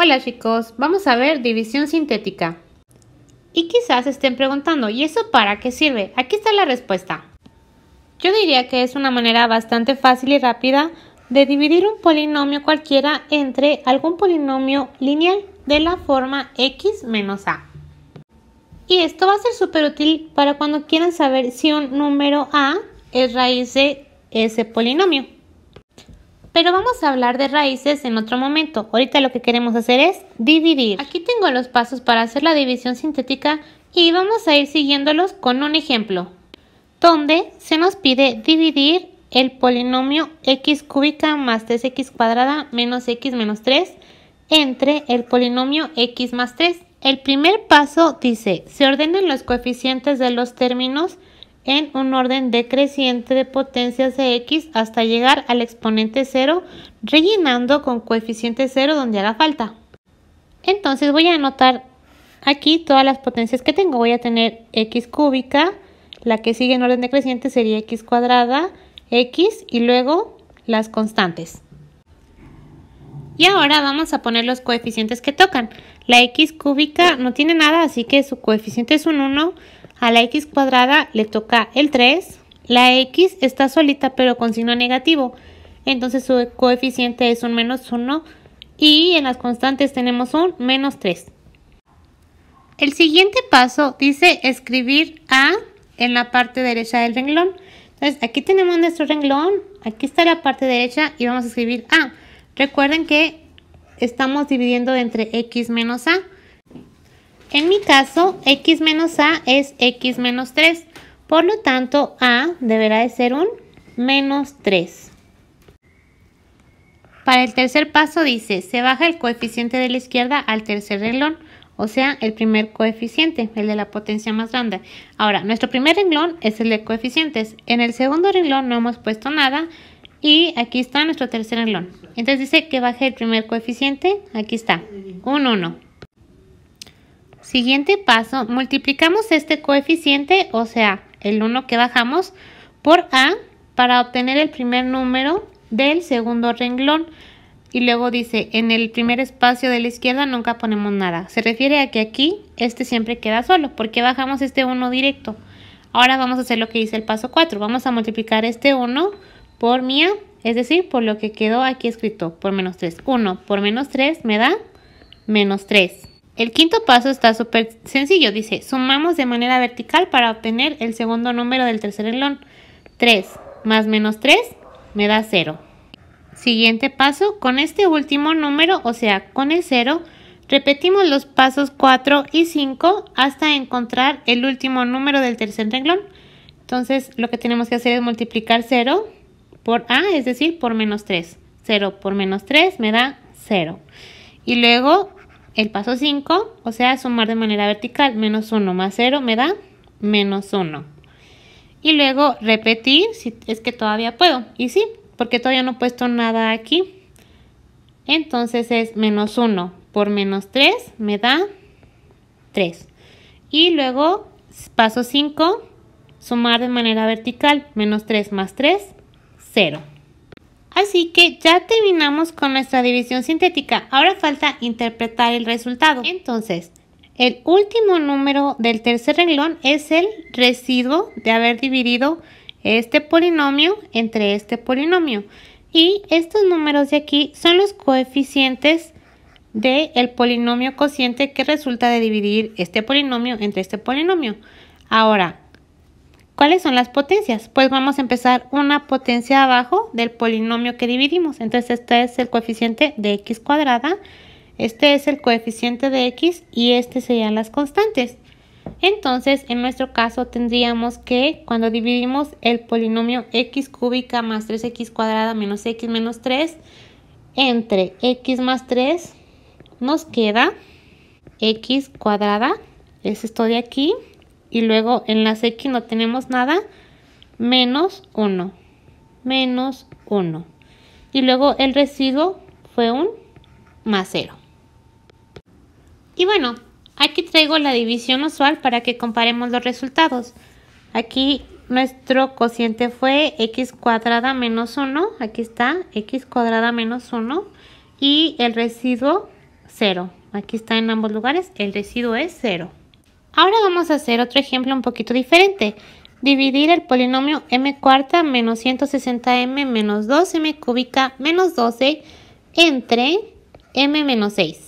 Hola chicos, vamos a ver división sintética. Y quizás estén preguntando, ¿y eso para qué sirve? Aquí está la respuesta. Yo diría que es una manera bastante fácil y rápida de dividir un polinomio cualquiera entre algún polinomio lineal de la forma x menos a. Y esto va a ser súper útil para cuando quieran saber si un número a es raíz de ese polinomio pero vamos a hablar de raíces en otro momento. Ahorita lo que queremos hacer es dividir. Aquí tengo los pasos para hacer la división sintética y vamos a ir siguiéndolos con un ejemplo, donde se nos pide dividir el polinomio x cúbica más 3x cuadrada menos x menos 3 entre el polinomio x más 3. El primer paso dice, se ordenan los coeficientes de los términos en un orden decreciente de potencias de x hasta llegar al exponente 0 rellenando con coeficiente 0 donde haga falta. Entonces voy a anotar aquí todas las potencias que tengo. Voy a tener x cúbica, la que sigue en orden decreciente sería x cuadrada, x y luego las constantes. Y ahora vamos a poner los coeficientes que tocan. La x cúbica no tiene nada, así que su coeficiente es un 1. A la x cuadrada le toca el 3. La x está solita pero con signo negativo. Entonces su coeficiente es un menos 1. Y en las constantes tenemos un menos 3. El siguiente paso dice escribir a en la parte derecha del renglón. Entonces aquí tenemos nuestro renglón. Aquí está la parte derecha y vamos a escribir a. Recuerden que estamos dividiendo entre x menos a. En mi caso, x menos a es x menos 3. Por lo tanto, a deberá de ser un menos 3. Para el tercer paso dice, se baja el coeficiente de la izquierda al tercer renglón, o sea, el primer coeficiente, el de la potencia más grande. Ahora, nuestro primer renglón es el de coeficientes. En el segundo renglón no hemos puesto nada y aquí está nuestro tercer renglón. Entonces dice que baje el primer coeficiente, aquí está, un 1. Siguiente paso, multiplicamos este coeficiente, o sea, el 1 que bajamos, por A para obtener el primer número del segundo renglón. Y luego dice, en el primer espacio de la izquierda nunca ponemos nada. Se refiere a que aquí este siempre queda solo, porque bajamos este 1 directo. Ahora vamos a hacer lo que dice el paso 4. Vamos a multiplicar este 1 por mía, es decir, por lo que quedó aquí escrito, por menos 3. 1 por menos 3 me da menos 3. El quinto paso está súper sencillo, dice, sumamos de manera vertical para obtener el segundo número del tercer renglón. 3 más menos 3 me da 0. Siguiente paso, con este último número, o sea, con el 0, repetimos los pasos 4 y 5 hasta encontrar el último número del tercer renglón. Entonces, lo que tenemos que hacer es multiplicar 0 por A, es decir, por menos 3. 0 por menos 3 me da 0. Y luego el paso 5, o sea, sumar de manera vertical, menos 1 más 0 me da menos 1. Y luego repetir si es que todavía puedo. Y sí, porque todavía no he puesto nada aquí. Entonces es menos 1 por menos 3 me da 3. Y luego paso 5, sumar de manera vertical, menos 3 más 3, 0. Así que ya terminamos con nuestra división sintética. Ahora falta interpretar el resultado. Entonces, el último número del tercer renglón es el residuo de haber dividido este polinomio entre este polinomio. Y estos números de aquí son los coeficientes del polinomio cociente que resulta de dividir este polinomio entre este polinomio. Ahora, ¿Cuáles son las potencias? Pues vamos a empezar una potencia abajo del polinomio que dividimos. Entonces este es el coeficiente de x cuadrada, este es el coeficiente de x y este serían las constantes. Entonces en nuestro caso tendríamos que cuando dividimos el polinomio x cúbica más 3x cuadrada menos x menos 3 entre x más 3 nos queda x cuadrada, es esto de aquí, y luego en las X no tenemos nada, menos 1, menos 1. Y luego el residuo fue un más 0. Y bueno, aquí traigo la división usual para que comparemos los resultados. Aquí nuestro cociente fue x cuadrada menos 1, aquí está, x cuadrada menos 1 y el residuo 0. Aquí está en ambos lugares, el residuo es 0. Ahora vamos a hacer otro ejemplo un poquito diferente. Dividir el polinomio m cuarta menos 160m menos 2m cúbica menos 12 entre m menos 6.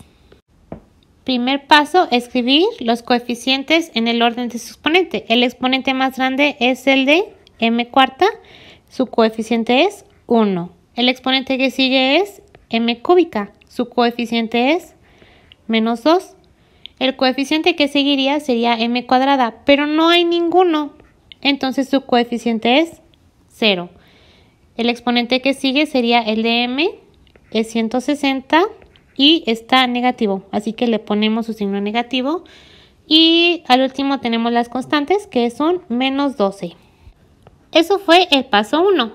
Primer paso, escribir los coeficientes en el orden de su exponente. El exponente más grande es el de m cuarta, su coeficiente es 1. El exponente que sigue es m cúbica, su coeficiente es menos 2 el coeficiente que seguiría sería m cuadrada, pero no hay ninguno, entonces su coeficiente es 0. El exponente que sigue sería el de m, es 160 y está negativo, así que le ponemos su signo negativo. Y al último tenemos las constantes que son menos 12. Eso fue el paso 1.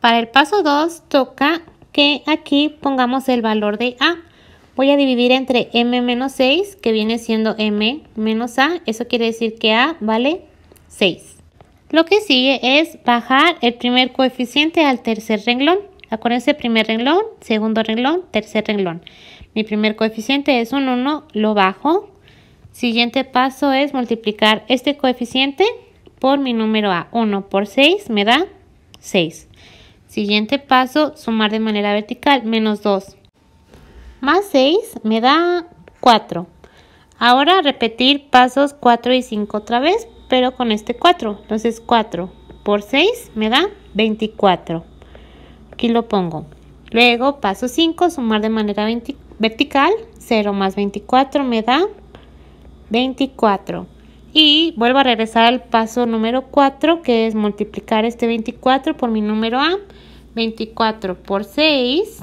Para el paso 2 toca que aquí pongamos el valor de A voy a dividir entre m menos 6, que viene siendo m menos a. Eso quiere decir que a vale 6. Lo que sigue es bajar el primer coeficiente al tercer renglón. Acuérdense, primer renglón, segundo renglón, tercer renglón. Mi primer coeficiente es un 1, lo bajo. Siguiente paso es multiplicar este coeficiente por mi número A. 1 por 6 me da 6. Siguiente paso, sumar de manera vertical, menos 2 más 6 me da 4. Ahora repetir pasos 4 y 5 otra vez, pero con este 4. Entonces 4 por 6 me da 24. Aquí lo pongo. Luego paso 5, sumar de manera vertical. 0 más 24 me da 24. Y vuelvo a regresar al paso número 4, que es multiplicar este 24 por mi número A. 24 por 6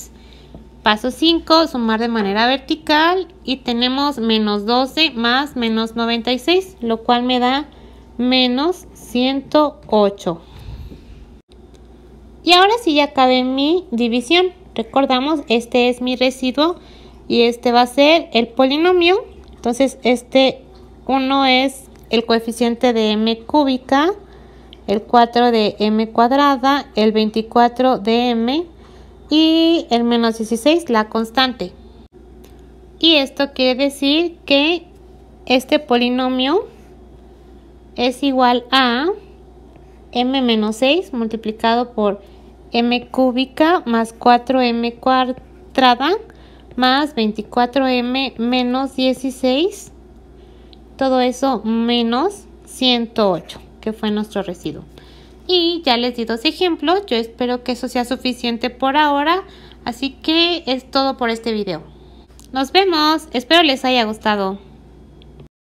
Paso 5, sumar de manera vertical y tenemos menos 12 más menos 96, lo cual me da menos 108. Y ahora sí ya acabé mi división. Recordamos, este es mi residuo y este va a ser el polinomio. Entonces este 1 es el coeficiente de m cúbica, el 4 de m cuadrada, el 24 de m y el menos 16 la constante. Y esto quiere decir que este polinomio es igual a m menos 6 multiplicado por m cúbica más 4m cuadrada más 24m menos 16, todo eso menos 108, que fue nuestro residuo. Y ya les di dos ejemplos, yo espero que eso sea suficiente por ahora, así que es todo por este video. Nos vemos, espero les haya gustado.